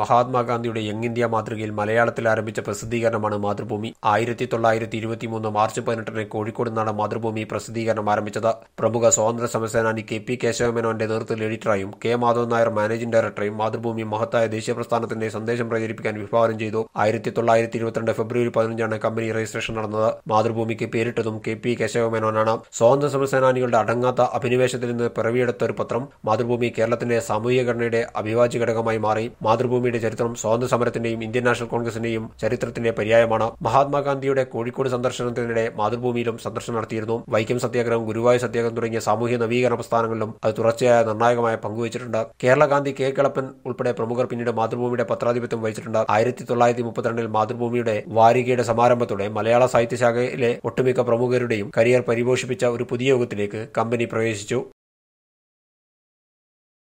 മഹാത്മാഗാന്ധിയുടെ young India മാതൃകയിൽ മലയാളത്തിൽ ആരംഭിച്ച പ്രസിദ്ധീകരണമാണ് മാതൃഭൂമി ആയിരത്തി തൊള്ളായിരത്തി മൂന്ന് മാർച്ച് പതിനെട്ടിന് കോഴിക്കോട് നിന്നാണ് മാതൃഭൂമി പ്രസിദ്ധീകരണം ആരംഭിച്ചത് പ്രമുഖ സ്വാതന്ത്ര്യ സമരസേനാനി കെ പി കേശവമേനോന്റെ നേതൃത്വത്തിൽ എഡിറ്ററായും കെ മാധവൻ നായർ മാനേജിംഗ് ഡയറക്ടറേയും മാതൃഭൂമി മഹത്തായ ദേശീയ പ്രസ്ഥാനത്തിന്റെ സന്ദേശം പ്രചരിപ്പിക്കാൻ വിഭാവനം ചെയ്തു ആയിരത്തി തൊള്ളായിരത്തി ഇരുപത്തിരണ്ട് ഫെബ്രുവരി പതിനഞ്ചാണ് കമ്പനി രജിസ്ട്രേഷൻ നടന്നത് മാതൃഭൂമിക്ക് പേരിട്ടതും കെ പി കേശവമേനോനാണ് സ്വാതന്ത്ര്യ സമരസേനാനികളുടെ അടങ്ങാത്ത അഭിനിവേശത്തിൽ നിന്ന് പിറവിയെടുത്ത ഒരു പത്രം മാതൃഭൂമി കേരളത്തിന്റെ സാമൂഹിക ഘടനയുടെ അഭിവാജ്യ ഘടകമായി മാറി മാതൃഭൂമി മാതൃഭൂമിയുടെ ചരിത്രം സമരത്തിന്റെയും ഇന്ത്യൻ നാഷണൽ കോൺഗ്രസിന്റെയും ചരിത്രത്തിന്റെ പര്യായമാണ് മഹാത്മാഗാന്ധിയുടെ കോഴിക്കോട് സന്ദർശനത്തിനിടെ മാതൃഭൂമിയിലും സന്ദർശനം നടത്തിയിരുന്നു വൈക്കം സത്യാഗ്രഹം ഗുരുവായ സത്യാഗ്രഹം തുടങ്ങിയ സാമൂഹ്യ നവീകരണ പ്രസ്ഥാനങ്ങളിലും അത് തുടർച്ചയായ നിർണായകമായ പങ്കുവച്ചിട്ടുണ്ട് കേരള ഗാന്ധി കെ കിളപ്പൻ ഉൾപ്പെടെ പ്രമുഖർ പിന്നീട് മാതൃഭൂമിയുടെ പത്രാധിപത്യം വഹിച്ചിട്ടുണ്ട് ആയിരത്തി തൊള്ളായിരത്തി മുപ്പത്തിരണ്ടിൽ മാതൃഭൂമിയുടെ വാരികയുടെ സമാരംഭത്തോടെ മലയാള സാഹിത്യശാഖയിലെ ഒട്ടുമിക്ക പ്രമുഖരുടെയും കരിയർ പരിപോഷിപ്പിച്ച ഒരു പുതിയ യുഗത്തിലേക്ക് കമ്പനി പ്രവേശിച്ചു